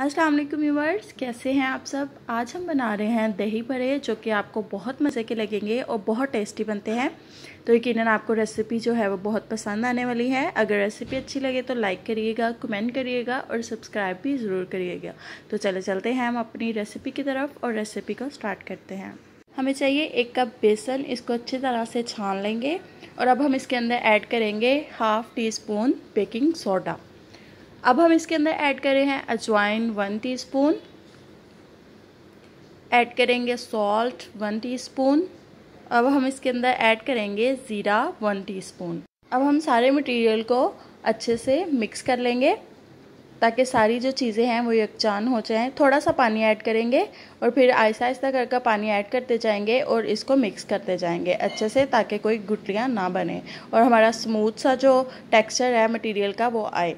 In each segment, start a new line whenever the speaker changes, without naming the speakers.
अस्सलाम वालेकुम व्यूवर्स कैसे हैं आप सब आज हम बना रहे हैं दही बड़े जो कि आपको बहुत मज़े के लगेंगे और बहुत टेस्टी बनते हैं तो यकीन आपको रेसिपी जो है वो बहुत पसंद आने वाली है अगर रेसिपी अच्छी लगे तो लाइक करिएगा कमेंट करिएगा और सब्सक्राइब भी ज़रूर करिएगा तो चले चलते हैं हम अपनी रेसिपी की तरफ और रेसिपी को स्टार्ट करते हैं हमें चाहिए एक कप बेसन इसको अच्छी तरह से छान लेंगे और अब हम इसके अंदर ऐड करेंगे half teaspoon baking soda अब हम इसके अंदर ऐड करें हैं अजवाइन वन टीस्पून ऐड करेंगे सॉल्ट वन टीस्पून अब हम इसके अंदर ऐड करेंगे ज़ीरा वन टीस्पून अब हम सारे मटेरियल को अच्छे से मिक्स कर लेंगे ताकि सारी जो चीज़ें हैं वो यकजान हो जाएं थोड़ा सा पानी ऐड करेंगे और फिर आहिस्ता आहिस्ता कर कर पानी ऐड करते जाएंगे और इसको मिक्स करते जाएंगे अच्छे से ताकि कोई गुटलियाँ ना बने और हमारा स्मूथ सा जो टेक्सचर है मटेरियल का वो आए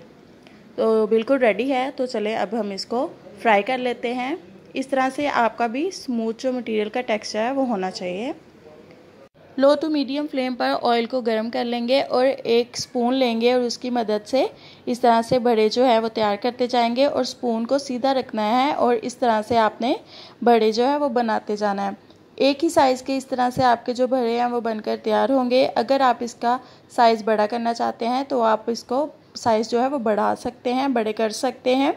तो बिल्कुल रेडी है तो चले अब हम इसको फ्राई कर लेते हैं इस तरह से आपका भी स्मूथ जो मटेरियल का टेक्सचर है वो होना चाहिए लो टू मीडियम फ्लेम पर ऑयल को गर्म कर लेंगे और एक स्पून लेंगे और उसकी मदद से इस तरह से बड़े जो है वो तैयार करते जाएंगे और स्पून को सीधा रखना है और इस तरह से आपने बड़े जो है वो बनाते जाना है एक ही साइज़ के इस तरह से आपके जो भरे हैं वो बनकर तैयार होंगे अगर आप इसका साइज़ बड़ा करना चाहते हैं तो आप इसको साइज़ जो है वो बढ़ा सकते हैं बड़े कर सकते हैं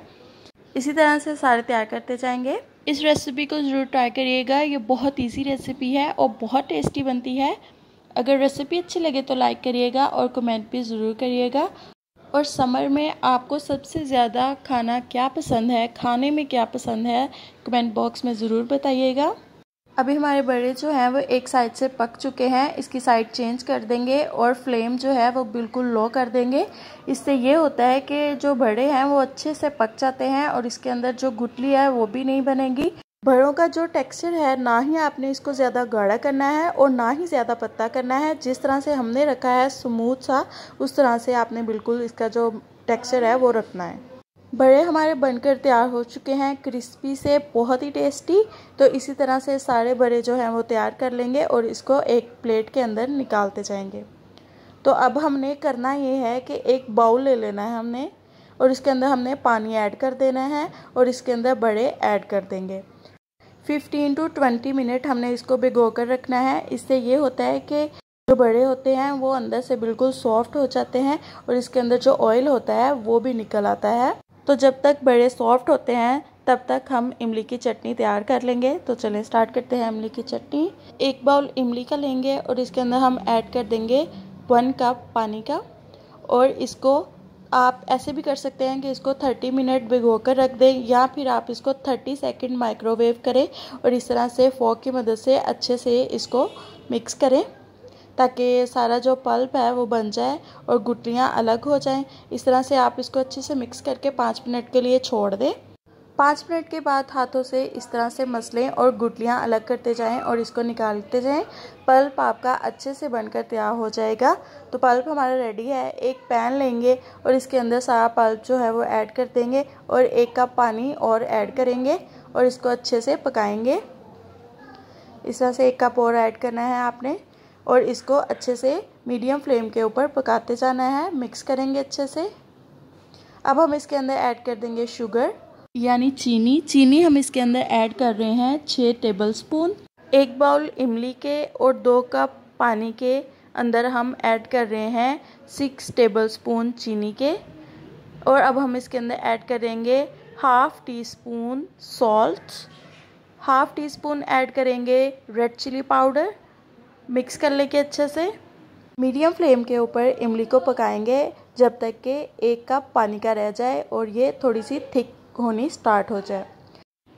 इसी तरह से सारे तैयार करते जाएंगे इस रेसिपी को ज़रूर ट्राई करिएगा ये बहुत इजी रेसिपी है और बहुत टेस्टी बनती है अगर रेसिपी अच्छी लगे तो लाइक करिएगा और कमेंट भी ज़रूर करिएगा और समर में आपको सबसे ज़्यादा खाना क्या पसंद है खाने में क्या पसंद है कमेंट बॉक्स में ज़रूर बताइएगा अभी हमारे बड़े जो हैं वो एक साइड से पक चुके हैं इसकी साइड चेंज कर देंगे और फ्लेम जो है वो बिल्कुल लो कर देंगे इससे ये होता है कि जो बड़े हैं वो अच्छे से पक जाते हैं और इसके अंदर जो गुटली है वो भी नहीं बनेगी भड़ों का जो टेक्सचर है ना ही आपने इसको ज़्यादा गाढ़ा करना है और ना ही ज़्यादा पत्ता करना है जिस तरह से हमने रखा है स्मूथ सा उस तरह से आपने बिल्कुल इसका जो टेक्स्चर है वो रखना है बड़े हमारे बनकर तैयार हो चुके हैं क्रिस्पी से बहुत ही टेस्टी तो इसी तरह से सारे बड़े जो हैं वो तैयार कर लेंगे और इसको एक प्लेट के अंदर निकालते जाएंगे तो अब हमने करना ये है कि एक बाउल ले लेना है हमने और इसके अंदर हमने पानी ऐड कर देना है और इसके अंदर बड़े ऐड कर देंगे 15 टू 20 मिनट हमने इसको भिगो कर रखना है इससे ये होता है कि जो बड़े होते हैं वो अंदर से बिल्कुल सॉफ्ट हो जाते हैं और इसके अंदर जो ऑयल होता है वो भी निकल आता है तो जब तक बड़े सॉफ्ट होते हैं तब तक हम इमली की चटनी तैयार कर लेंगे तो चलिए स्टार्ट करते हैं इमली की चटनी एक बाउल इमली का लेंगे और इसके अंदर हम ऐड कर देंगे वन कप पानी का और इसको आप ऐसे भी कर सकते हैं कि इसको 30 मिनट भिगो कर रख दें या फिर आप इसको 30 सेकंड माइक्रोवेव करें और इस तरह से फोक की मदद से अच्छे से इसको मिक्स करें ताकि सारा जो पल्प है वो बन जाए और गुटलियाँ अलग हो जाएं इस तरह से आप इसको अच्छे से मिक्स करके पाँच मिनट के लिए छोड़ दें पाँच मिनट के बाद हाथों से इस तरह से मसलें और गुटलियाँ अलग करते जाएं और इसको निकालते जाएं पल्प आपका अच्छे से बनकर तैयार हो जाएगा तो पल्प हमारा रेडी है एक पैन लेंगे और इसके अंदर सारा पल्प जो है वो ऐड कर देंगे और एक कप पानी और ऐड करेंगे और इसको अच्छे से पकाएंगे इस तरह से एक कप और ऐड करना है आपने और इसको अच्छे से मीडियम फ्लेम के ऊपर पकाते जाना है मिक्स करेंगे अच्छे से अब हम इसके अंदर ऐड कर देंगे शुगर यानी चीनी चीनी हम इसके अंदर ऐड कर रहे हैं छः टेबल स्पून एक बाउल इमली के और दो कप पानी के अंदर हम ऐड कर रहे हैं सिक्स टेबल स्पून चीनी के और अब हम इसके अंदर ऐड करेंगे half teaspoon salt half teaspoon add करेंगे रेड चिली पाउडर मिक्स कर लेंगे अच्छे से मीडियम फ्लेम के ऊपर इमली को पकाएंगे जब तक के एक कप पानी का रह जाए और ये थोड़ी सी थिक होनी स्टार्ट हो जाए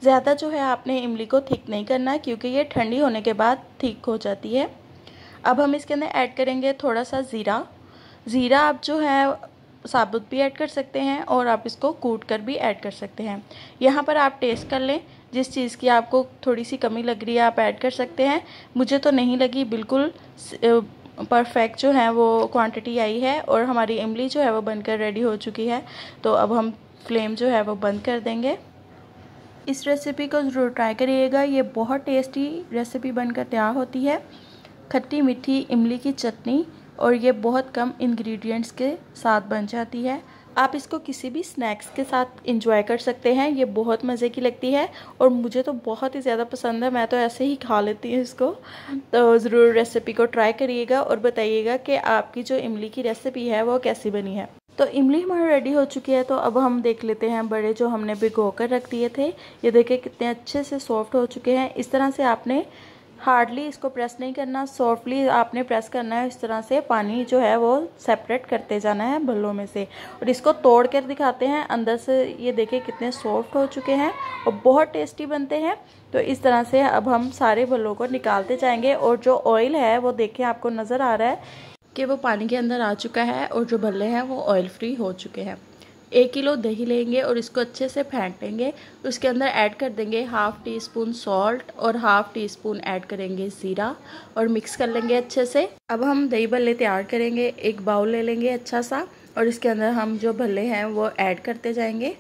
ज़्यादा जो है आपने इमली को थिक नहीं करना क्योंकि ये ठंडी होने के बाद थिक हो जाती है अब हम इसके अंदर ऐड करेंगे थोड़ा सा ज़ीरा ज़ीरा आप जो है साबुत भी ऐड कर सकते हैं और आप इसको कूट कर भी ऐड कर सकते हैं यहाँ पर आप टेस्ट कर लें जिस चीज़ की आपको थोड़ी सी कमी लग रही है आप ऐड कर सकते हैं मुझे तो नहीं लगी बिल्कुल परफेक्ट जो है वो क्वांटिटी आई है और हमारी इमली जो है वो बनकर रेडी हो चुकी है तो अब हम फ्लेम जो है वो बंद कर देंगे इस रेसिपी को ज़रूर ट्राई करिएगा ये बहुत टेस्टी रेसिपी बनकर तैयार होती है खट्टी मीठी इमली की चटनी और ये बहुत कम इंग्रेडिएंट्स के साथ बन जाती है आप इसको किसी भी स्नैक्स के साथ इंजॉय कर सकते हैं ये बहुत मज़े की लगती है और मुझे तो बहुत ही ज़्यादा पसंद है मैं तो ऐसे ही खा लेती हूँ इसको तो ज़रूर रेसिपी को ट्राई करिएगा और बताइएगा कि आपकी जो इमली की रेसिपी है वो कैसी बनी है तो इमली हमारी रेडी हो चुकी है तो अब हम देख लेते हैं बड़े जो हमने भिगो कर रख दिए थे ये देखें कितने अच्छे से सॉफ्ट हो चुके हैं इस तरह से आपने हार्डली इसको प्रेस नहीं करना सॉफ्टली आपने प्रेस करना है इस तरह से पानी जो है वो सेपरेट करते जाना है भल्लों में से और इसको तोड़ कर दिखाते हैं अंदर से ये देखें कितने सॉफ्ट हो चुके हैं और बहुत टेस्टी बनते हैं तो इस तरह से अब हम सारे भल्लों को निकालते जाएंगे और जो ऑयल है वो देखें आपको नज़र आ रहा है कि वो पानी के अंदर आ चुका है और जो भल्ले हैं वो ऑयल फ्री हो चुके हैं एक किलो दही लेंगे और इसको अच्छे से फेंट उसके अंदर ऐड कर देंगे हाफ़ टी स्पून सॉल्ट और हाफ़ टी स्पून ऐड करेंगे ज़ीरा और मिक्स कर लेंगे अच्छे से अब हम दही भल्ले तैयार करेंगे एक बाउल ले लेंगे अच्छा सा और इसके अंदर हम जो भल्ले हैं वो ऐड करते जाएंगे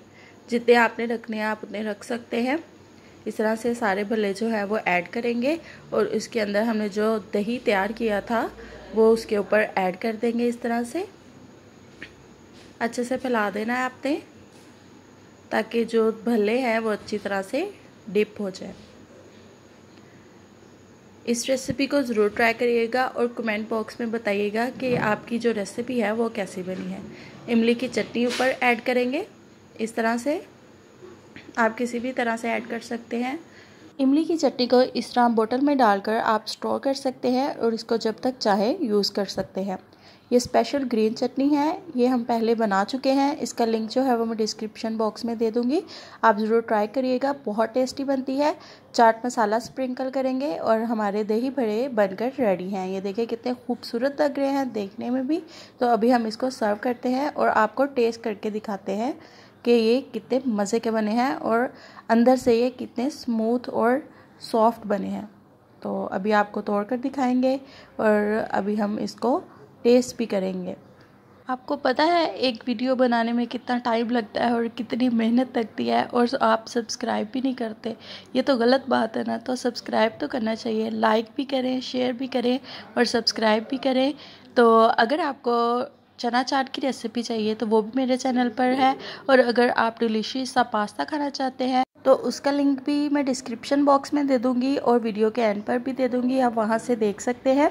जितने आपने रखने हैं आप उतने रख सकते हैं इस तरह से सारे भल्ले जो है वो ऐड करेंगे और इसके अंदर हमने जो दही तैयार किया था वो उसके ऊपर ऐड कर देंगे इस तरह से अच्छे से फैला देना है आपने ताकि जो भले हैं वो अच्छी तरह से डिप हो जाए इस रेसिपी को ज़रूर ट्राई करिएगा और कमेंट बॉक्स में बताइएगा कि आपकी जो रेसिपी है वो कैसी बनी है इमली की चटनी ऊपर ऐड करेंगे इस तरह से आप किसी भी तरह से ऐड कर सकते हैं इमली की चटनी को इस तरह बोतल में डालकर आप स्टोर कर सकते हैं और इसको जब तक चाहे यूज़ कर सकते हैं ये स्पेशल ग्रीन चटनी है ये हम पहले बना चुके हैं इसका लिंक जो है वो मैं डिस्क्रिप्शन बॉक्स में दे दूँगी आप ज़रूर ट्राई करिएगा बहुत टेस्टी बनती है चाट मसाला स्प्रिंकल करेंगे और हमारे दही भरे बनकर रेडी हैं ये देखिए कितने खूबसूरत लग रहे हैं देखने में भी तो अभी हम इसको सर्व करते हैं और आपको टेस्ट करके दिखाते हैं कि ये कितने मज़े के बने हैं और अंदर से ये कितने स्मूथ और सॉफ्ट बने हैं तो अभी आपको तोड़ कर दिखाएंगे और अभी हम इसको टेस्ट भी करेंगे आपको पता है एक वीडियो बनाने में कितना टाइम लगता है और कितनी मेहनत लगती है और आप सब्सक्राइब भी नहीं करते ये तो गलत बात है ना तो सब्सक्राइब तो करना चाहिए लाइक भी करें शेयर भी करें और सब्सक्राइब भी करें तो अगर आपको चना चाट की रेसिपी चाहिए तो वो भी मेरे चैनल पर है और अगर आप डिलीशियस सा पास्ता खाना चाहते हैं तो उसका लिंक भी मैं डिस्क्रिप्शन बॉक्स में दे दूँगी और वीडियो के एंड पर भी दे दूँगी आप वहाँ से देख सकते हैं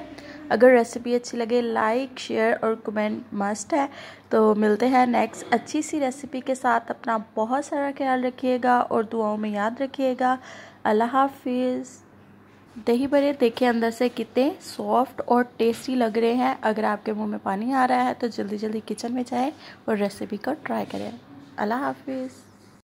अगर रेसिपी अच्छी लगे लाइक शेयर और कमेंट मस्ट है तो मिलते हैं नेक्स्ट अच्छी सी रेसिपी के साथ अपना बहुत सारा ख्याल रखिएगा और दुआओं में याद रखिएगा अल्लाह हाफिज़ दही बड़े देखें अंदर से कितने सॉफ्ट और टेस्टी लग रहे हैं अगर आपके मुंह में पानी आ रहा है तो जल्दी जल्दी किचन में जाएं और रेसिपी को ट्राई करें अल्लाह हाफिज़